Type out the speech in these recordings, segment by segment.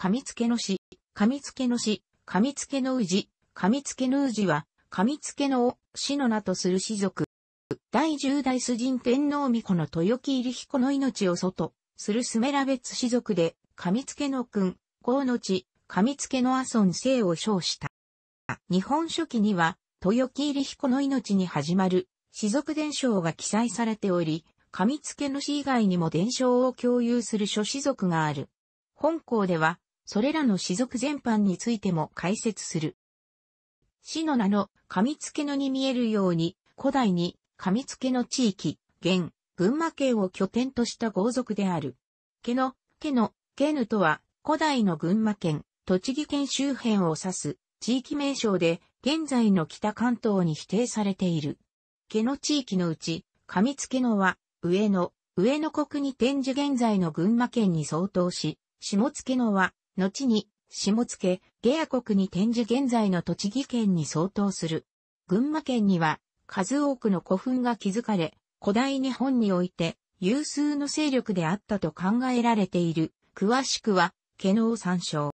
上付の氏、上付の氏、上付の氏、上付の氏は、上付のを、氏の名とする氏族。第十代主人天皇御子の豊木入彦の命を外、するスメラ別氏族で、上付の君、河の地、上付の阿孫姓を称した。日本書紀には、豊木入彦の命に始まる、氏族伝承が記載されており、上付の氏以外にも伝承を共有する諸氏族がある。本校では、それらの士族全般についても解説する。市の名のつ付のに見えるように、古代につ付の地域、現、群馬県を拠点とした豪族である。家の、家の、家ぬとは、古代の群馬県、栃木県周辺を指す地域名称で、現在の北関東に否定されている。家の地域のうち、つ付のは、上野、上野国に転じ現在の群馬県に相当し、下付けのは、後に、下野、下野国に展示現在の栃木県に相当する。群馬県には、数多くの古墳が築かれ、古代日本において、有数の勢力であったと考えられている。詳しくは、毛能参照。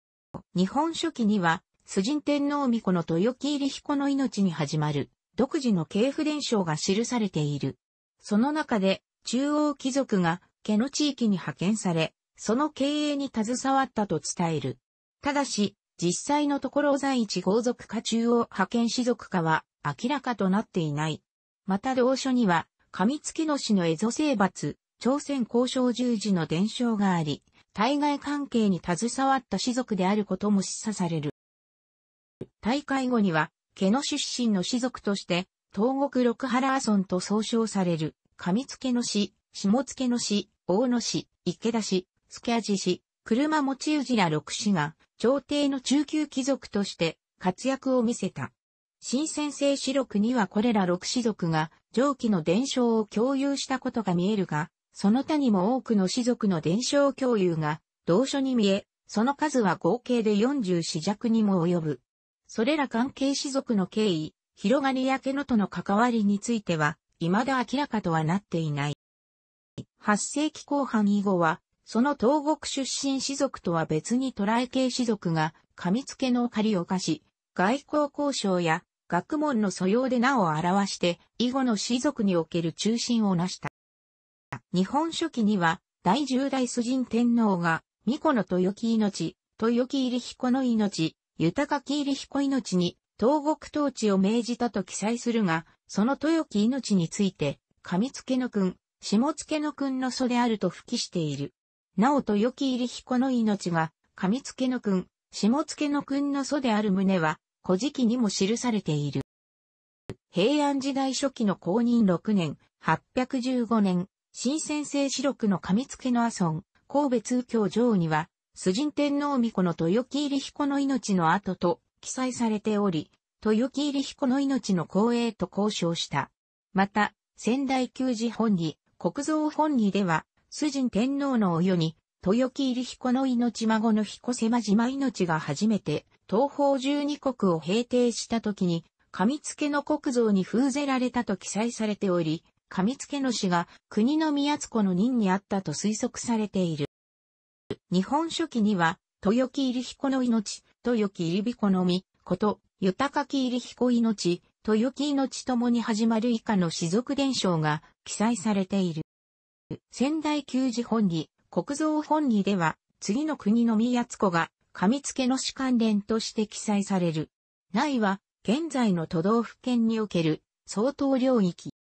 日本書紀には、崇神天皇巫女の豊木入彦の命に始まる、独自の系譜伝承が記されている。その中で、中央貴族が、毛の地域に派遣され、その経営に携わったと伝える。ただし、実際のところ在一豪族か中央派遣士族かは明らかとなっていない。また同書には、上月野氏の蝦夷征伐、朝鮮交渉十字の伝承があり、対外関係に携わった士族であることも示唆される。大会後には、毛野出身の士族として、東国六原村と総称される、上付の氏、下付の氏、大野氏、池田氏、スキャジ氏、車持ち氏ら6氏が、朝廷の中級貴族として活躍を見せた。新先生四録にはこれら六氏族が上記の伝承を共有したことが見えるが、その他にも多くの氏族の伝承共有が同書に見え、その数は合計で44弱にも及ぶ。それら関係氏族の経緯、広がりやけのとの関わりについては、未だ明らかとはなっていない。8世紀後半以後は、その東国出身士族とは別に渡来系士族が、上付の借りを課し、外交交渉や学問の素養で名を表して、以後の士族における中心を成した。日本書紀には、第十代崇神天皇が、巫女の豊木命、豊木入彦の命、豊木入彦命に、東国統治を命じたと記載するが、その豊木命について、上付の君、下付の君の祖であると付記している。なお豊木入彦の命が、上付の君、下付の君の祖である旨は、古事記にも記されている。平安時代初期の公認6年、815年、新先生四録の上付の阿孫、神戸通教上には、崇神天皇御子の豊木入彦の命の後と記載されており、豊木入彦の命の光栄と交渉した。また、仙台旧寺本義、国蔵本義では、崇神天皇のお世に、豊木入彦の命孫の彦瀬間島命が初めて、東方十二国を平定した時に、上付の国像に封ぜられたと記載されており、上付の死が国の宮津子の任にあったと推測されている。日本書紀には、豊木入彦の命、豊木入彦のみ、こと、豊木入彦命、豊木命ともに始まる以下の氏族伝承が記載されている。仙台球児本義、国蔵本義では、次の国の宮津子が、神付の士関連として記載される。内は、現在の都道府県における、相当領域。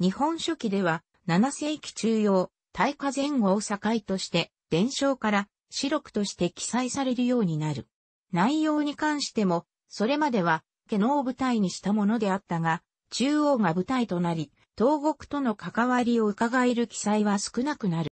日本書紀では、7世紀中央、大化前後を境として、伝承から、四六として記載されるようになる。内容に関しても、それまでは、下能を舞台にしたものであったが、中央が舞台となり、東国との関わりを伺える記載は少なくなる。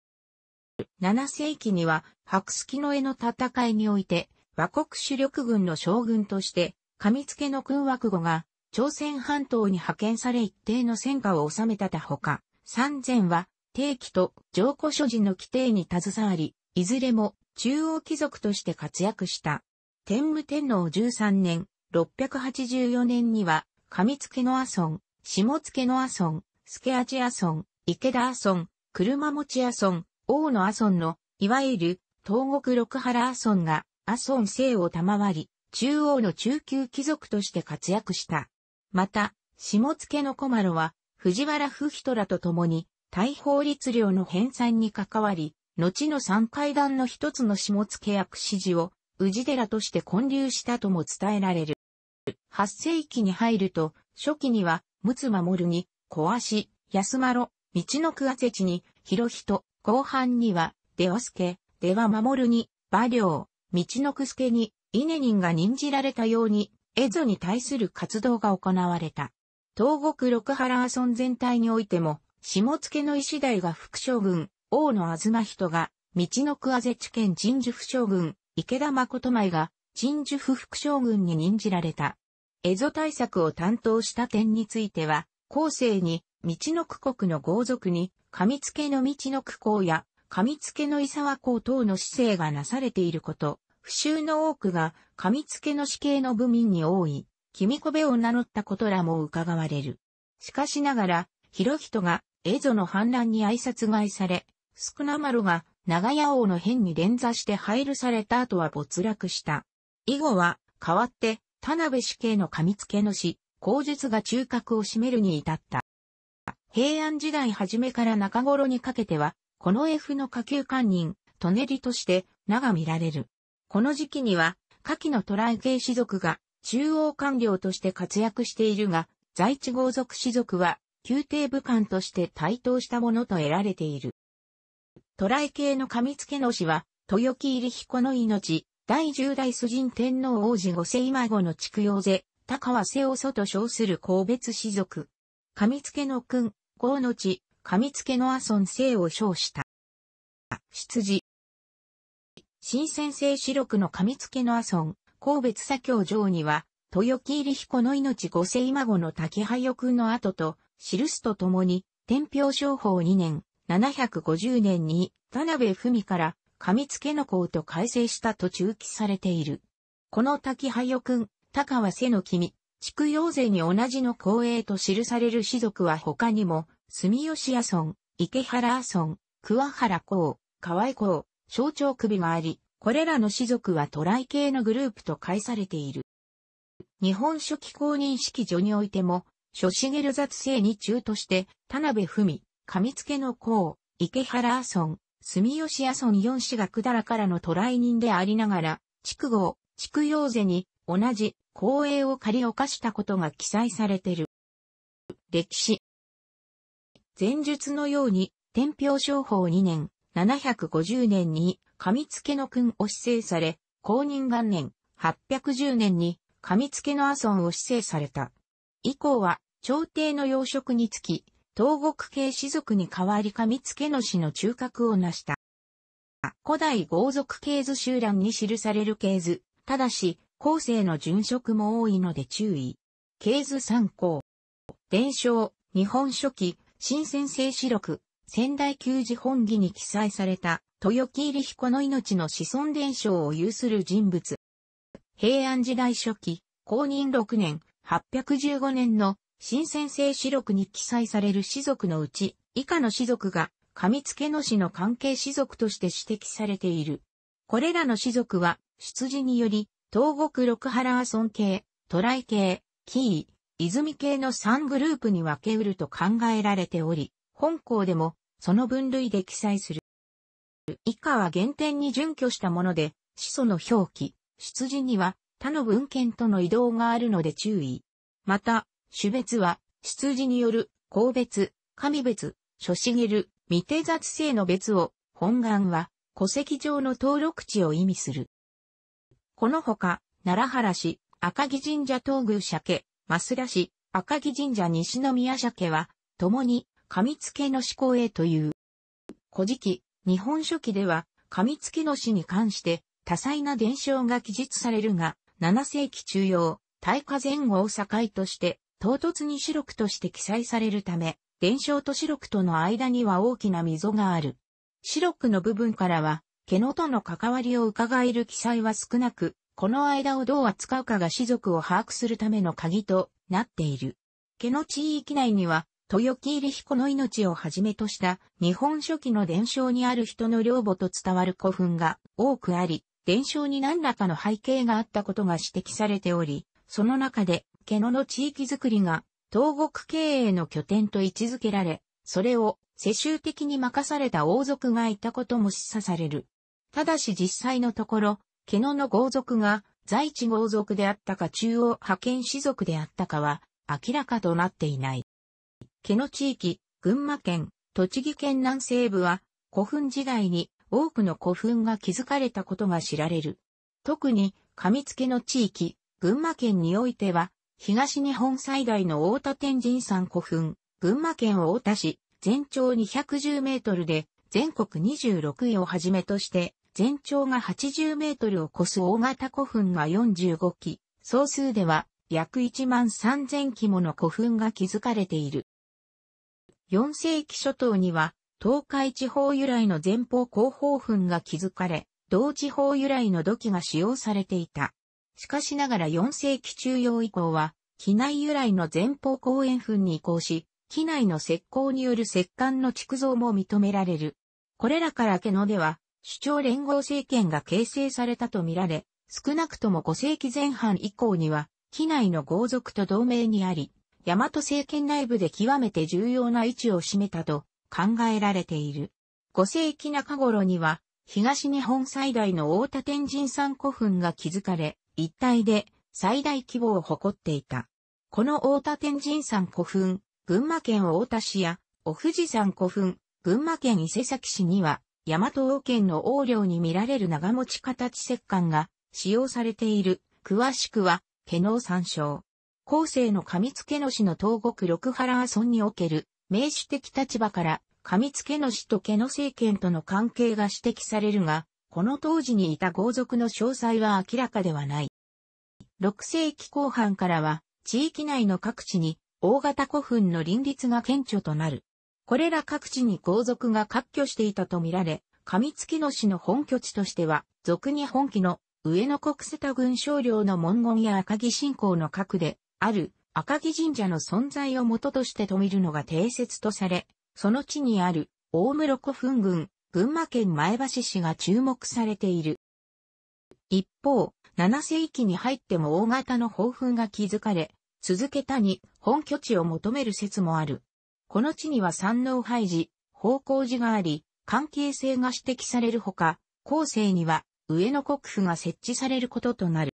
7世紀には、白月の絵の戦いにおいて、和国主力軍の将軍として、上付の君枠後が、朝鮮半島に派遣され一定の戦果を収めたたほか、三前は、定期と上古所持の規定に携わり、いずれも中央貴族として活躍した。天武天皇13年、684年には、上付の阿孫、下付の阿孫、スケアチア村、池田ア村、車持ア村、大野ア村の、いわゆる、東国六原ア村が、ア村姓を賜り、中央の中級貴族として活躍した。また、下野の小丸は、藤原夫人らと共に、大法律令の編纂に関わり、後の三階段の一つの下野役指示を、宇治寺として建立したとも伝えられる。8世紀に入ると、初期には、陸奥守に、小足、安丸、道の区あせちに、広人、後半には、出す助、出は守るに、馬良、道のく助に、稲人が任じられたように、蝦夷に対する活動が行われた。東国六原村全体においても、下野の石代が副将軍、王の東人が、道のくあぜち県陳樹副将軍、池田誠前が、陳樹副将軍に任じられた。蝦夷対策を担当した点については、後世に、道の区国の豪族に、上付の道の区公や、上付の伊沢公等の姿勢がなされていること、不習の多くが、上付の死刑の部民に多い、君子部を名乗ったことらも伺われる。しかしながら、広人が、蝦夷の反乱に挨拶買いされ、少なまろが、長屋王の変に連座して配慮された後は没落した。以後は、代わって、田辺死刑の上付の死、口述が中核を占めるに至った。平安時代初めから中頃にかけては、この F の下級官人、トネリとして名が見られる。この時期には、下記の渡来系士族が中央官僚として活躍しているが、在地豪族士族は宮廷武官として台頭したものと得られている。渡来系の上付の氏は、豊木入彦の命、第十代素神天皇王子五世今後の畜養勢、高は瀬を祖と称する神別氏族。上付の君、郷の地、上付の阿孫姓を称した。出自。新先生四六の上付の阿孫、神別左京城には、豊木入彦の命五世孫の竹葉くんの後と、記すとともに、天平商法2年、750年に、田辺文から、上付の校と改正したと中記されている。この滝葉くん、高は瀬の君、畜養勢に同じの光栄と記される士族は他にも、住吉屋村、池原村、桑原公、河合公、象徴首があり、これらの士族は渡来系のグループと解されている。日本書紀公認式序においても、諸茂雑生に中として、田辺文、上付の公、池原村、住吉屋村四市がくだらからの渡来人でありながら、畜豪、畜陽瀬に、同じ、公営を借り犯したことが記載されてる。歴史。前述のように、天平商法2年、750年に、上付の君を指定され、公認元年、810年に、上付の阿孫を指定された。以降は、朝廷の要職につき、東国系士族に代わり上付の氏の中核を成した。古代豪族系図集団に記される系図、ただし、後世の殉職も多いので注意。経図参考。伝承、日本書紀、新先生史録、仙台旧寺本義に記載された、豊木入彦の命の子孫伝承を有する人物。平安時代初期、公認6年、815年の新先生史録に記載される氏族のうち、以下の氏族が、上付野氏の関係氏族として指摘されている。これらの氏族は、出自により、東国六原阿村系、トライ系、キー、泉系の3グループに分けうると考えられており、本校でもその分類で記載する。以下は原点に準拠したもので、始祖の表記、出自には他の文献との移動があるので注意。また、種別は、出自による、公別、神別、諸茂る、未定雑性の別を、本願は、戸籍上の登録地を意味する。このほか、奈良原市、赤城神社東宮鮭、増田市、赤城神社西宮鮭は、共に、つ付の志向へという。古事記、日本書紀では、つ付の死に関して、多彩な伝承が記述されるが、7世紀中央、大化前後を境として、唐突に四六として記載されるため、伝承と四六との間には大きな溝がある。四録の部分からは、毛野との関わりを伺える記載は少なく、この間をどう扱うかが士族を把握するための鍵となっている。毛ノ地域内には、豊木入彦の命をはじめとした日本書紀の伝承にある人の領母と伝わる古墳が多くあり、伝承に何らかの背景があったことが指摘されており、その中で、毛野の地域づくりが東国経営の拠点と位置づけられ、それを世襲的に任された王族がいたことも示唆される。ただし実際のところ、毛野の豪族が在地豪族であったか中央派遣士族であったかは明らかとなっていない。毛野地域、群馬県、栃木県南西部は古墳時代に多くの古墳が築かれたことが知られる。特に上付の地域、群馬県においては東日本最大の大田天神山古墳、群馬県大田市、全長210メートルで全国26位をはじめとして全長が80メートルを超す大型古墳が45基、総数では約1万3000基もの古墳が築かれている。4世紀初頭には、東海地方由来の前方後方墳が築かれ、同地方由来の土器が使用されていた。しかしながら4世紀中央以降は、機内由来の前方後円墳に移行し、機内の石膏による石棺の築造も認められる。これらから毛野では、主張連合政権が形成されたとみられ、少なくとも5世紀前半以降には、機内の豪族と同盟にあり、大和政権内部で極めて重要な位置を占めたと考えられている。5世紀中頃には、東日本最大の大田天神山古墳が築かれ、一帯で最大規模を誇っていた。この大田天神山古墳、群馬県大田市や、お富士山古墳、群馬県伊勢崎市には、大和王権の王領に見られる長持ち形石棺が使用されている。詳しくは、毛能参照。後世の上付の氏の東国六原村における名手的立場から上付の氏と毛の政権との関係が指摘されるが、この当時にいた豪族の詳細は明らかではない。6世紀後半からは地域内の各地に大型古墳の林立が顕著となる。これら各地に皇族が割拠していたとみられ、上月野市の本拠地としては、俗に本気の上野国瀬田軍少領の文言や赤城信仰の核で、ある赤城神社の存在を元としてとめるのが定説とされ、その地にある大室古墳群、群馬県前橋市が注目されている。一方、7世紀に入っても大型の宝墳が築かれ、続けたに本拠地を求める説もある。この地には山能廃寺、方向寺があり、関係性が指摘されるほか、後世には上野国府が設置されることとなる。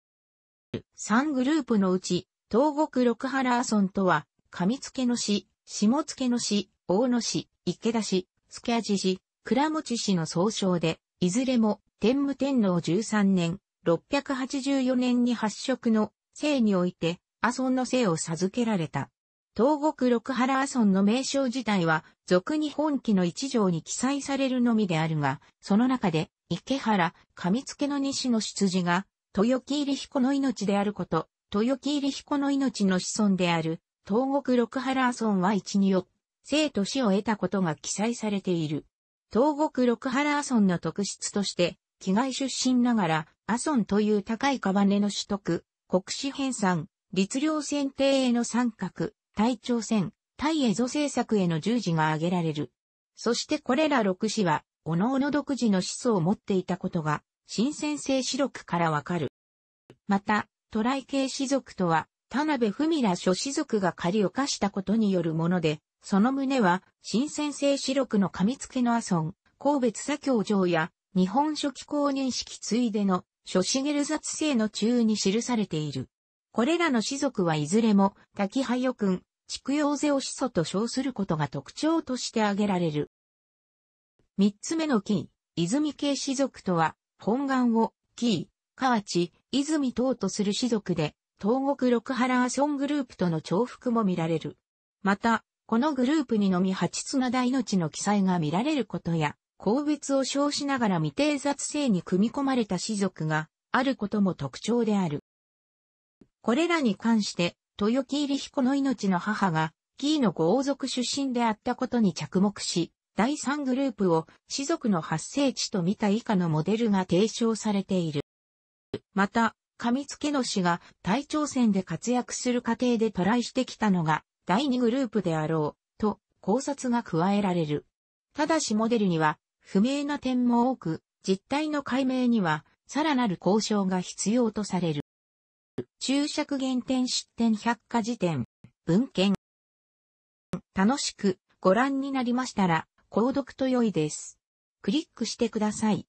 三グループのうち、東国六原阿村とは、上付の市、下付の市、大野市、池田市、助味市、倉持市の総称で、いずれも天武天皇13年、684年に発色の姓において、阿村の姓を授けられた。東国六原阿村の名称自体は、俗に本記の一条に記載されるのみであるが、その中で、池原、上付の西の出自が、豊木入彦の命であること、豊木入彦の命の子孫である、東国六原阿村は一によ、生と死を得たことが記載されている。東国六原阿村の特質として、気外出身ながら、阿村という高い川根の取得、国史編纂、律令選定への参画、対朝鮮、対エゾ政策への従事が挙げられる。そしてこれら六氏は、各々独自の思想を持っていたことが、新鮮性史録からわかる。また、トライ系氏族とは、田辺文ら諸氏族が狩りを課したことによるもので、その旨は、新鮮性史録の噛み付けの阿孫、神別佐教城や、日本書紀公認式ついでの、諸茂雑政の中に記されている。これらの氏族はいずれも、滝よく君、畜養ゼを始祖と称することが特徴として挙げられる。三つ目のキー、泉系氏族とは、本願を、キー、河内、泉等とする氏族で、東国六原アソングループとの重複も見られる。また、このグループにのみ八つな大命の記載が見られることや、公別を称しながら未定雑性に組み込まれた氏族があることも特徴である。これらに関して、豊木入彦の命の母が、キーの豪王族出身であったことに着目し、第三グループを、士族の発生地と見た以下のモデルが提唱されている。また、上付の氏が大朝鮮で活躍する過程でトライしてきたのが第二グループであろうと考察が加えられる。ただしモデルには不明な点も多く実態の解明にはさらなる交渉が必要とされる。注釈原点出典百科事典、文献。楽しくご覧になりましたら、購読と良いです。クリックしてください。